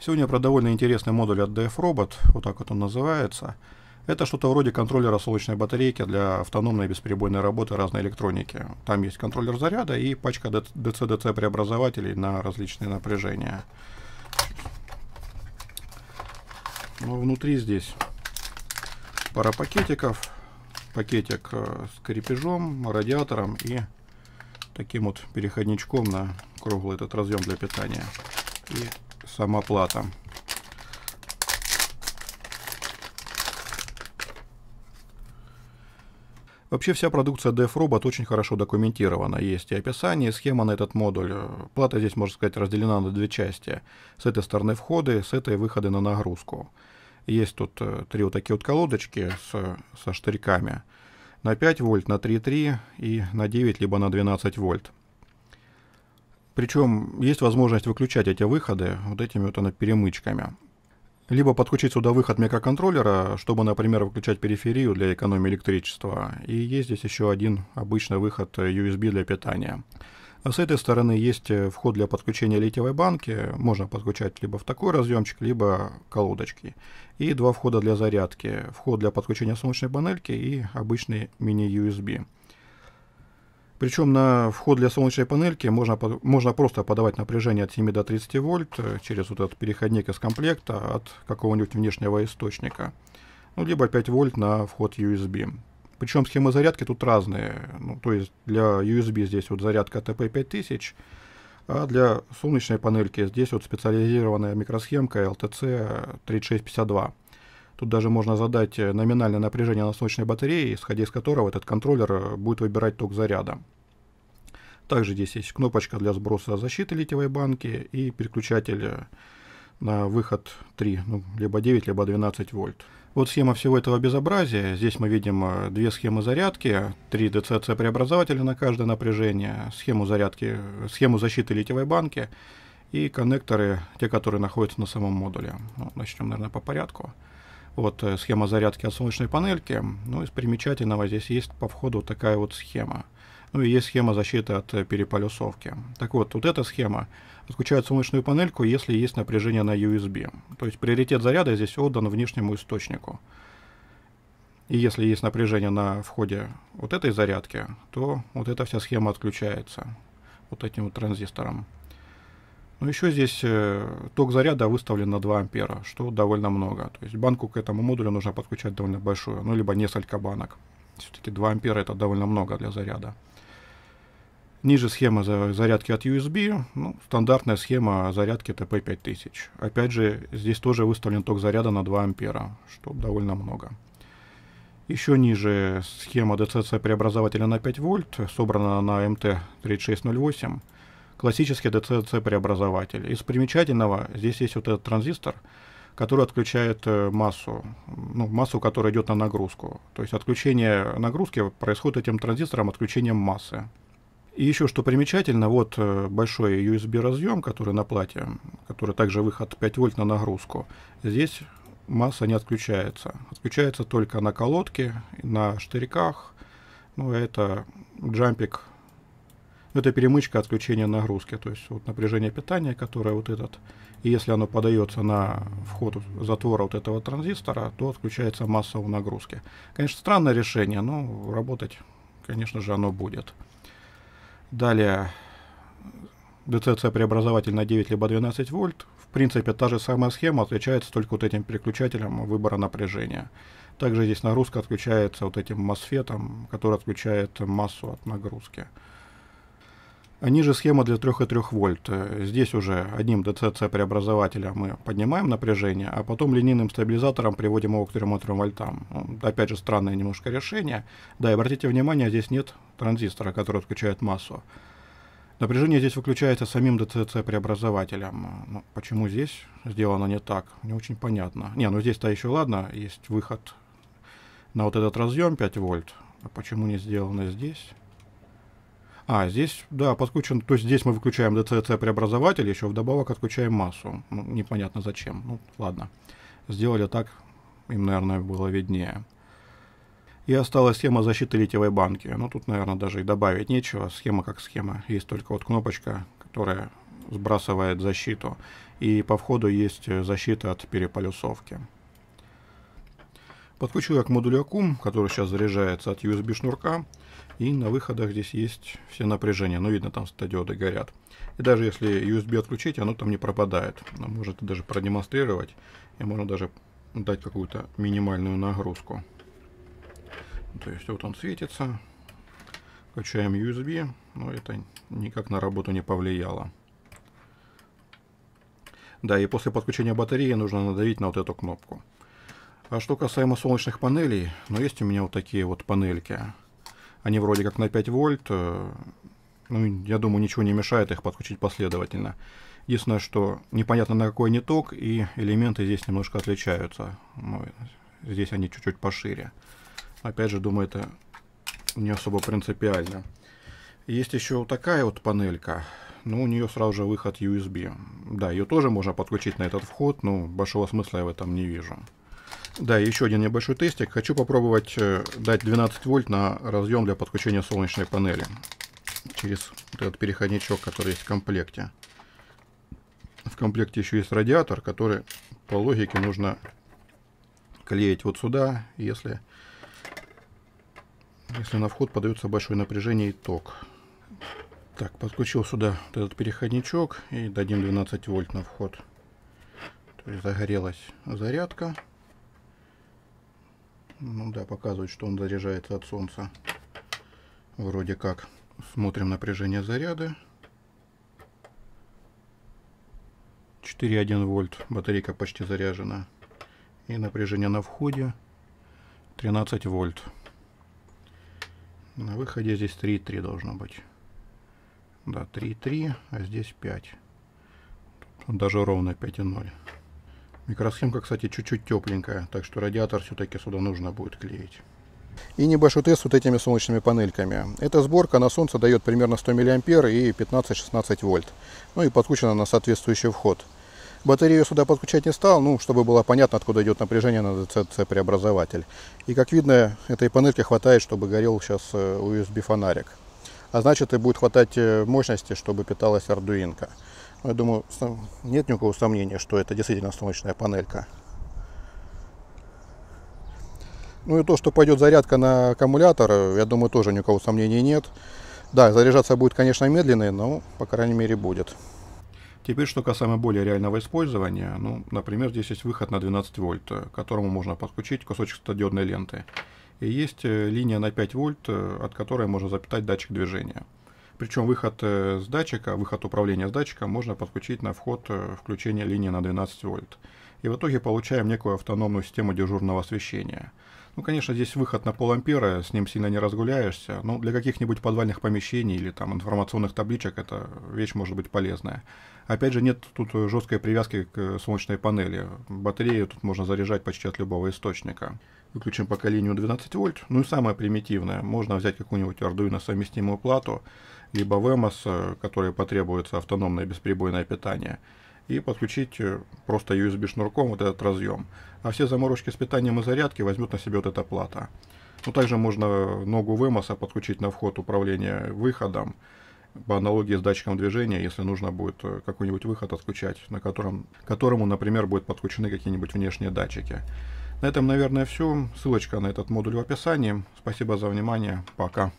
Сегодня про довольно интересный модуль от DF-Robot, вот так вот он называется. Это что-то вроде контроллера солнечной батарейки для автономной бесперебойной работы разной электроники. Там есть контроллер заряда и пачка DC-DC преобразователей на различные напряжения. Но ну, внутри здесь пара пакетиков. Пакетик э, с крепежом, радиатором и таким вот переходничком на круглый этот разъем для питания. И самоплата. Вообще вся продукция DevRobot очень хорошо документирована. Есть и описание, и схема на этот модуль. Плата здесь, можно сказать, разделена на две части. С этой стороны входы, с этой выходы на нагрузку. Есть тут э, три вот такие вот колодочки с, со штырьками. На 5 вольт, на 3,3 и на 9, либо на 12 вольт. Причем есть возможность выключать эти выходы вот этими вот перемычками. Либо подключить сюда выход микроконтроллера, чтобы, например, выключать периферию для экономии электричества. И есть здесь еще один обычный выход э, USB для питания. А с этой стороны есть э, вход для подключения литиевой банки. Можно подключать либо в такой разъемчик, либо колодочки. И два входа для зарядки. Вход для подключения солнечной панельки и обычный мини-USB. Причем на вход для солнечной панельки можно, можно просто подавать напряжение от 7 до 30 вольт э, через вот этот переходник из комплекта от какого-нибудь внешнего источника. Ну, либо 5 вольт на вход USB. Причем схемы зарядки тут разные. Ну, то есть для USB здесь вот зарядка TP5000, а для солнечной панельки здесь вот специализированная микросхемка LTC3652. Тут даже можно задать э, номинальное напряжение на солнечной батарее, исходя из которого этот контроллер э, будет выбирать ток заряда. Также здесь есть кнопочка для сброса защиты литиевой банки и переключатель э, на выход 3, ну, либо 9, либо 12 вольт. Вот схема всего этого безобразия. Здесь мы видим две схемы зарядки, три DCC преобразователя на каждое напряжение, схему зарядки, схему защиты литиевой банки и коннекторы, те, которые находятся на самом модуле. Ну, начнем, наверное, по порядку. Вот э, схема зарядки от солнечной панельки. Ну, из примечательного здесь есть по входу такая вот схема. Ну и есть схема защиты от э, переполюсовки. Так вот, вот эта схема отключает солнечную панельку, если есть напряжение на USB. То есть приоритет заряда здесь отдан внешнему источнику. И если есть напряжение на входе вот этой зарядки, то вот эта вся схема отключается вот этим вот транзистором. Но ну, еще здесь э, ток заряда выставлен на 2 ампера, что довольно много. То есть банку к этому модулю нужно подключать довольно большую, ну либо несколько банок. Все-таки 2 ампера это довольно много для заряда. Ниже схема зарядки от USB, ну, стандартная схема зарядки TP5000. Опять же, здесь тоже выставлен ток заряда на 2 ампера, что довольно много. Еще ниже схема DCC преобразователя на 5 вольт, собрана на MT3608 классический DCC-преобразователь. Из примечательного, здесь есть вот этот транзистор, который отключает э, массу, ну, массу, которая идет на нагрузку. То есть отключение нагрузки происходит этим транзистором, отключением массы. И еще что примечательно, вот э, большой USB разъем, который на плате, который также выход 5 вольт на нагрузку. Здесь масса не отключается. Отключается только на колодке, на штырьках. Ну, это джампик это перемычка отключения нагрузки, то есть вот напряжение питания, которое вот этот, и если оно подается на вход затвора вот этого транзистора, то отключается масса у нагрузки. Конечно, странное решение, но работать, конечно же, оно будет. Далее, ДЦЦ преобразователь на 9 либо 12 вольт. В принципе, та же самая схема отличается только вот этим переключателем выбора напряжения. Также здесь нагрузка отключается вот этим MOSFET, который отключает массу от нагрузки. Ниже схема для 3 и 3 вольт. Э, здесь уже одним ДЦЦ преобразователя мы поднимаем напряжение, а потом линейным стабилизатором приводим его к 3 3 вольтам. Ну, опять же странное немножко решение. Да, и обратите внимание, здесь нет транзистора, который отключает массу. Напряжение здесь выключается самим ДЦЦ преобразователем. Ну, почему здесь сделано не так, не очень понятно. Не, ну здесь-то еще ладно, есть выход на вот этот разъем 5 вольт. А почему не сделано здесь? А, здесь, да, подключен, то есть здесь мы выключаем DCC-преобразователь, еще вдобавок отключаем массу. Ну, непонятно зачем. Ну, ладно. Сделали так, им, наверное, было виднее. И осталась схема защиты литиевой банки. Ну, тут, наверное, даже и добавить нечего. Схема как схема. Есть только вот кнопочка, которая сбрасывает защиту. И по входу есть э, защита от переполюсовки. Подключу я к модулю аккум, который сейчас заряжается от USB шнурка. И на выходах здесь есть все напряжения. Но ну, видно, там диоды горят. И даже если USB отключить, оно там не пропадает. Можно это даже продемонстрировать. И можно даже дать какую-то минимальную нагрузку. То есть вот он светится. Включаем USB. Но это никак на работу не повлияло. Да, и после подключения батареи нужно надавить на вот эту кнопку. А что касаемо солнечных панелей, ну есть у меня вот такие вот панельки. Они вроде как на 5 вольт, э, ну, я думаю, ничего не мешает их подключить последовательно. Единственное, что непонятно на какой не ток, и элементы здесь немножко отличаются. Ну, здесь они чуть-чуть пошире. Опять же, думаю, это не особо принципиально. Есть еще вот такая вот панелька, ну у нее сразу же выход USB. Да, ее тоже можно подключить на этот вход, но большого смысла я в этом не вижу. Да, еще один небольшой тестик. Хочу попробовать э, дать 12 вольт на разъем для подключения солнечной панели через вот этот переходничок, который есть в комплекте. В комплекте еще есть радиатор, который по логике нужно клеить вот сюда, если, если на вход подается большое напряжение и ток. Так, подключил сюда вот этот переходничок и дадим 12 вольт на вход. То есть загорелась зарядка. Ну да, показывает, что он заряжается от солнца. Вроде как. Смотрим напряжение заряда. 4,1 вольт. Батарейка почти заряжена. И напряжение на входе 13 вольт. На выходе здесь 3,3 должно быть. Да, 3,3, а здесь 5. Тут даже ровно 5,0. Микросхемка, кстати, чуть-чуть тепленькая, так что радиатор все-таки сюда нужно будет клеить. И небольшой тест с вот этими солнечными панельками. Эта сборка на солнце дает примерно 100 мА и 15-16 вольт. Ну и подключена на соответствующий вход. Батарею сюда подключать не стал, ну, чтобы было понятно, откуда идет напряжение на DCC-преобразователь. И, как видно, этой панельки хватает, чтобы горел сейчас USB-фонарик. А значит, и будет хватать мощности, чтобы питалась ардуинка. Я думаю, нет ни у кого сомнения, что это действительно солнечная панелька. Ну и то, что пойдет зарядка на аккумулятор, я думаю, тоже ни у кого сомнений нет. Да, заряжаться будет, конечно, медленный, но, по крайней мере, будет. Теперь, что касаемо более реального использования, ну, например, здесь есть выход на 12 вольт, э, к которому можно подключить кусочек стадионной ленты. И есть э, линия на 5 вольт, э, от которой можно запитать датчик движения. Причем выход э, с датчика, выход управления с датчика можно подключить на вход э, включения линии на 12 вольт. И в итоге получаем некую автономную систему дежурного освещения. Ну, конечно, здесь выход на полампера, с ним сильно не разгуляешься, но для каких-нибудь подвальных помещений или там информационных табличек эта вещь может быть полезная. Опять же, нет тут жесткой привязки к э, солнечной панели. Батарею тут можно заряжать почти от любого источника. Выключим пока линию 12 вольт. Ну и самое примитивное. Можно взять какую-нибудь Arduino совместимую плату, либо VMS, э, которая потребуется автономное бесперебойное питание, и подключить э, просто USB шнурком вот этот разъем. А все заморочки с питанием и зарядки возьмет на себя вот эта плата. Ну также можно ногу VMS подключить на вход управления выходом, по аналогии с датчиком движения, если нужно будет э, какой-нибудь выход отключать, на котором, которому, например, будут подключены какие-нибудь внешние датчики. На этом, наверное, все. Ссылочка на этот модуль в описании. Спасибо за внимание. Пока.